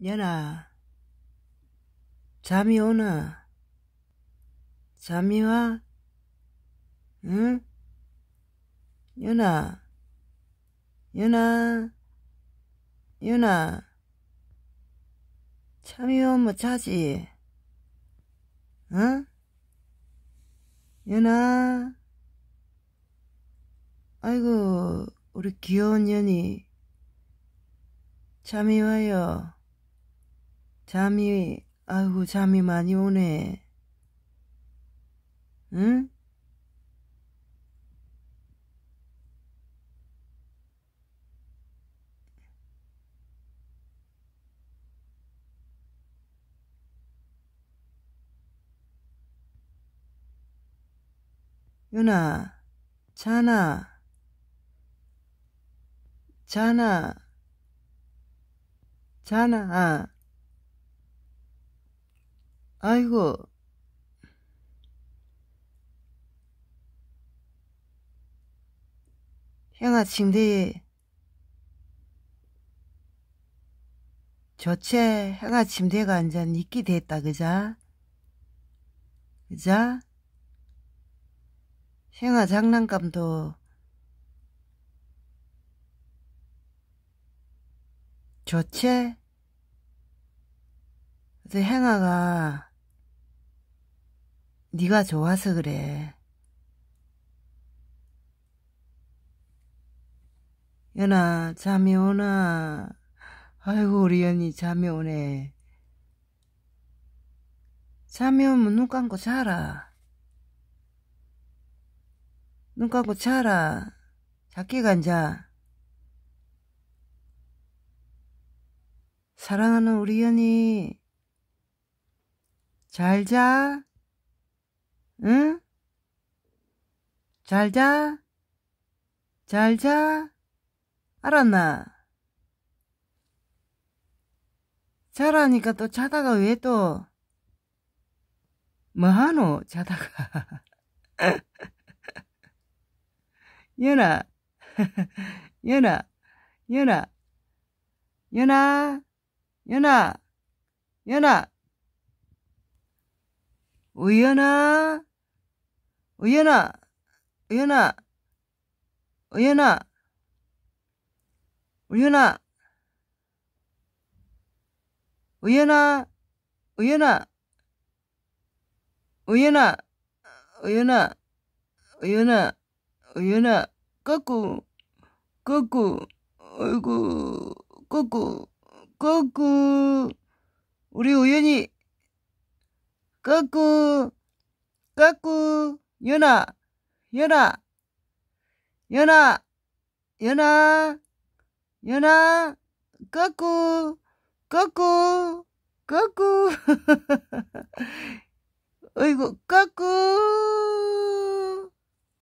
연아, 잠이 오나? 잠이 와? 응? 연아, 연아, 연아, 잠이 오면 자지, 응? 연아, 아이고, 우리 귀여운 연이, 잠이 와요. 잠이, 아이고, 잠이 많이 오네. 응? 윤아, 자나, 자나, 자나, 아. 아이고, 형아 침대에 좋채 네 형아 침대가 완전 있기 됐다 그자 그자 형아 장난감도 좋채 그래서 형아가 네가 좋아서 그래. 연아, 잠이 오나? 아이고, 우리 연이 잠이 오네. 잠이 오면 눈 감고 자라. 눈 감고 자라. 작게 간자. 사랑하는 우리 연이, 잘 자. 응? 잘 자. 잘 자. 알았나? 자라니까 또 자다가 왜 또, 뭐 하노, 자다가. 연아, 연아, 연아, 연아, 연아, 연아, 우연아. 의연아, 의연아, 의연아, 의연아, 의연아, 의연아, 의연아, 의연아, 의연아, 의연아, 꺾고, 꺾고, 어이구, 꺾고, 꺾고, 우리 의연이, 꺾고, 꺾고, ゆな、ゆな、ゆな、ゆな、ゆな、かく、かく、かく、う いご、かく、